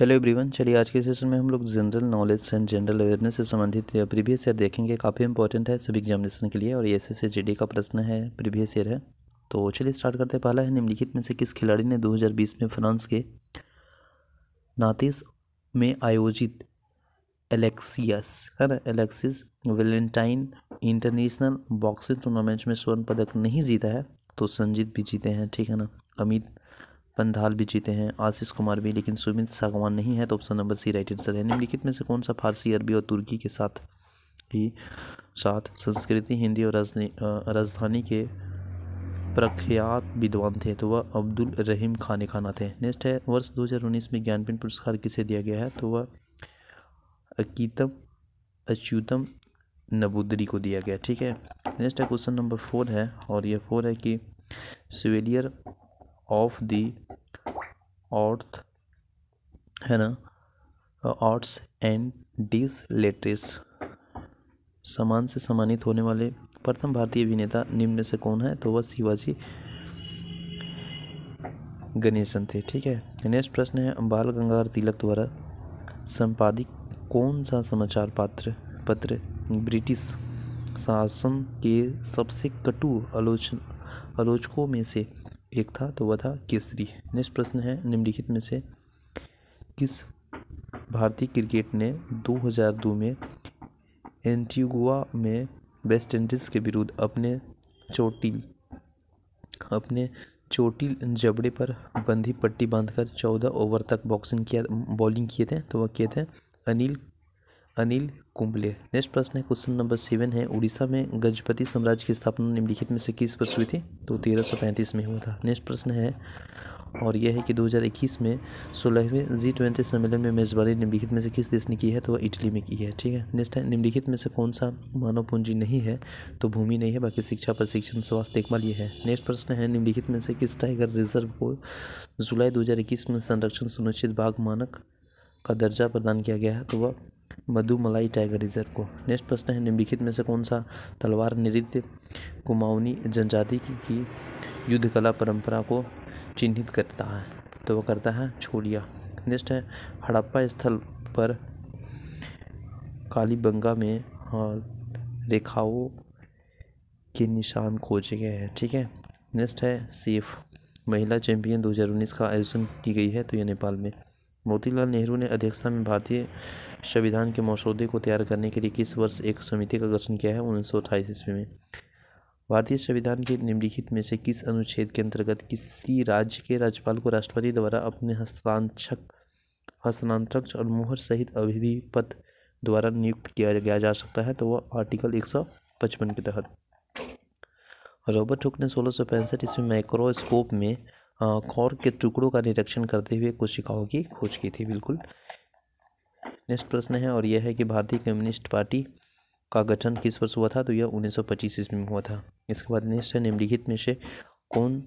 hello everyone चलिए आज के सेशन में हम लोग general knowledge and general awareness से संबंधित प्रीवियस ईयर देखेंगे काफ़ी इंपॉर्टेंट है सभी एग्जामिनेशन के लिए और एस एस एस का प्रश्न है प्रीवियस ईयर है तो चलिए स्टार्ट करते हैं पहला है निम्नलिखित में से किस खिलाड़ी ने 2020 में फ्रांस के नातीस में आयोजित एलेक्सियस है ना Alexis Valentine international boxing tournament में स्वर्ण पदक नहीं जीता है तो संजीत भी जीते हैं ठीक है ना अमित पंधाल भी जीते हैं आशीष कुमार भी लेकिन सुमित सागवान नहीं है तो option number C right answer है निम्नलिखित में से कौन सा फारसी अरबी और तुर्की के साथ ही साथ संस्कृति हिंदी और राजधानी के प्रख्यात विद्वान थे तो वह अब्दुल रहीम खाने खाना थे नेक्स्ट है वर्ष 2019 में ज्ञानपीठ पुरस्कार किसे दिया गया है तो वह अकीतम अच्युतम नबूदरी को दिया गया ठीक है नेक्स्ट है क्वेश्चन नंबर फोर है और यह फोर है कि सवेलियर ऑफ द ऑर्थ है ना तो ऑर्ट्स एंड डिस लेटर्स समान से सम्मानित होने वाले प्रथम भारतीय अभिनेता निम्न से कौन है तो वह शिवाजी गणेशन थे ठीक है नेक्स्ट प्रश्न है बाल गंगाधर तिलक द्वारा संपादित कौन सा समाचार पात्र पत्र ब्रिटिश शासन के सबसे कटु आलोचन आलोचकों में से एक था तो वह था केसरी नेक्स्ट प्रश्न है निम्नलिखित में से किस भारतीय क्रिकेट ने 2002 में एंटीगुआ में वेस्ट इंडीज़ के विरुद्ध अपने चोटी अपने चोटिल जबड़े पर बंधी पट्टी बांधकर चौदह ओवर तक बॉक्सिंग किया बॉलिंग किए थे तो वह किए थे अनिल अनिल कुंबले नेक्स्ट प्रश्न है क्वेश्चन नंबर सेवन है उड़ीसा में गजपति साम्राज्य की स्थापना निम्नलिखित में से किस वर्ष हुई थी तो तेरह सौ पैंतीस में हुआ था नेक्स्ट प्रश्न है और यह है कि 2021 में सोलहवें जी ट्वेंटी सम्मेलन में मेज़बानी निम्नलिखित में से किस देश ने की है तो वह इटली में की है ठीक है नेक्स्ट है निम्नलिखित में से कौन सा मानव पूंजी नहीं है तो भूमि नहीं है बाकी शिक्षा प्रशिक्षण स्वास्थ्य देखभाल ये है नेक्स्ट प्रश्न है निम्नलिखित में से किस टाइगर रिजर्व को जुलाई इक्कीस में संरक्षण सुनिश्चित बाघ मानक का दर्जा प्रदान किया गया है तो वह मधुमलाई टाइगर रिजर्व को नेक्स्ट प्रश्न है निम्नलिखित में से कौन सा तलवार नृत्य कुमाऊनी जनजाति की, की युद्ध कला परंपरा को चिन्हित करता है तो वह करता है छोड़िया नेक्स्ट है हड़प्पा स्थल पर कालीबंगा में और हाँ, रेखाओं के निशान खोजे गए हैं ठीक है नेक्स्ट है सेफ महिला चैंपियन 2019 का आयोजन की गई है तो यह नेपाल में मोतीलाल नेहरू ने अध्यक्षता में भारतीय संविधान के मसौदे को तैयार करने के लिए किस वर्ष एक समिति का गठन किया है उन्नीस सौ ईस्वी में भारतीय संविधान के निम्नलिखित में से किस अनुच्छेद के अंतर्गत किसी राज्य के राज्यपाल को राष्ट्रपति द्वारा अपने हस्तांतरक हस्तांतरक और मुहर सहित अभिपत द्वारा नियुक्त किया गया जा सकता है तो वह आर्टिकल एक सौ पचपन के तहत रॉबर्ट हुक ने सोलह सौ पैंसठ ईस्वी माइक्रोस्कोप में कौर के टुकड़ों का निरीक्षण करते हुए कोशिकाओं की खोज की थी बिल्कुल नेक्स्ट प्रश्न है और यह है कि भारतीय कम्युनिस्ट पार्टी का गठन किस वर्ष हुआ था तो यह 1925 ईस्वी में हुआ था इसके बाद नेक्स्ट है निम्नलिखित में से कौन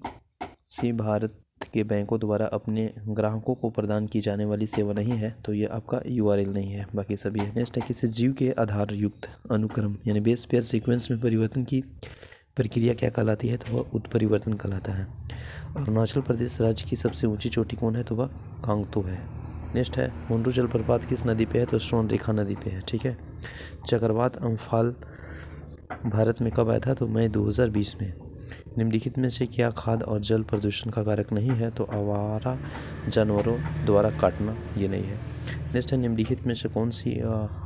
सी भारत के बैंकों द्वारा अपने ग्राहकों को प्रदान की जाने वाली सेवा नहीं है तो यह आपका यू नहीं है बाकी सभी है नेक्स्ट है किसी जीव के आधार युक्त अनुक्रम यानी बेस पेयर सिक्वेंस में परिवर्तन की प्रक्रिया क्या कहलाती है तो वह उत्परिवर्तन कहलाता है अरुणाचल प्रदेश राज्य की सबसे ऊंची चोटी कौन है तो वह कांगतो है नेक्स्ट है मुंडू जलप्रपात किस नदी पे है तो स्वर्ण रेखा नदी पे है ठीक है चक्रवात अम्फाल भारत में कब आया था तो मई 2020 में निम्नलिखित में से क्या खाद और जल प्रदूषण का कारक नहीं है तो आवारा जानवरों द्वारा काटना ये नहीं है नेक्स्ट है निम्नलिखित में से कौन सी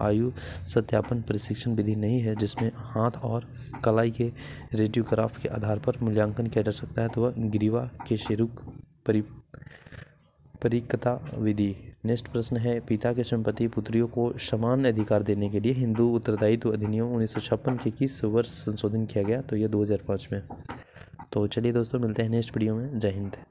आयु सत्यापन प्रशिक्षण विधि नहीं है जिसमें हाथ और कलाई के रेडियोग्राफ के आधार पर मूल्यांकन किया जा सकता है तो वह ग्रीवा के शेरुक परि परिकता विधि नेक्स्ट प्रश्न है पिता के संपत्ति पुत्रियों को समान अधिकार देने के लिए हिंदू उत्तरदायित्व अधिनियम उन्नीस के किस वर्ष संशोधन किया गया तो यह 2005 में तो चलिए दोस्तों मिलते हैं नेक्स्ट वीडियो में जय हिंद